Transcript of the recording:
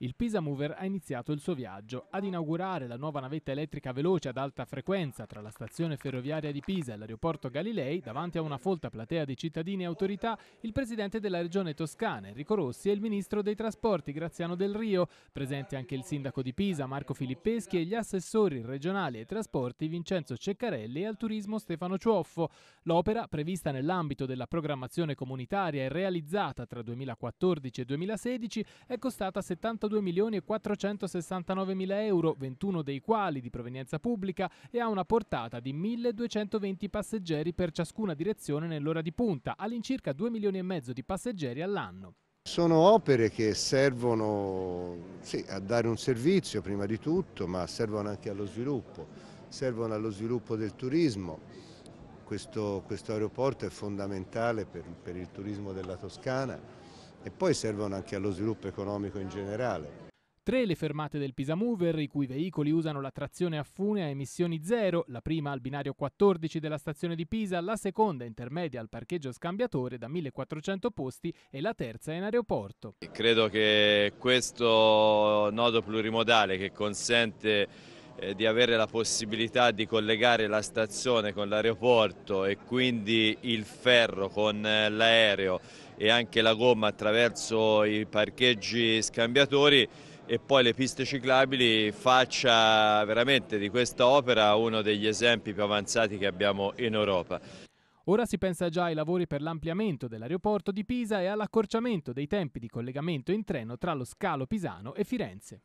Il Pisa Mover ha iniziato il suo viaggio. Ad inaugurare la nuova navetta elettrica veloce ad alta frequenza tra la stazione ferroviaria di Pisa e l'aeroporto Galilei, davanti a una folta platea di cittadini e autorità, il presidente della regione toscana Enrico Rossi e il ministro dei trasporti Graziano Del Rio, presenti anche il sindaco di Pisa Marco Filippeschi e gli assessori regionali ai trasporti Vincenzo Ceccarelli e al turismo Stefano Cioffo. L'opera, prevista nell'ambito della programmazione comunitaria e realizzata tra 2014 e 2016, è costata 71 42.469.000 euro, 21 dei quali di provenienza pubblica e ha una portata di 1.220 passeggeri per ciascuna direzione nell'ora di punta, all'incirca 2 milioni e mezzo di passeggeri all'anno. Sono opere che servono sì, a dare un servizio prima di tutto, ma servono anche allo sviluppo, servono allo sviluppo del turismo. Questo, questo aeroporto è fondamentale per, per il turismo della Toscana e poi servono anche allo sviluppo economico in generale. Tre le fermate del Pisa Mover, i cui veicoli usano la trazione a fune a emissioni zero, la prima al binario 14 della stazione di Pisa, la seconda intermedia al parcheggio scambiatore da 1400 posti e la terza in aeroporto. Credo che questo nodo plurimodale che consente eh, di avere la possibilità di collegare la stazione con l'aeroporto e quindi il ferro con eh, l'aereo e anche la gomma attraverso i parcheggi scambiatori e poi le piste ciclabili faccia veramente di questa opera uno degli esempi più avanzati che abbiamo in Europa. Ora si pensa già ai lavori per l'ampliamento dell'aeroporto di Pisa e all'accorciamento dei tempi di collegamento in treno tra lo scalo pisano e Firenze.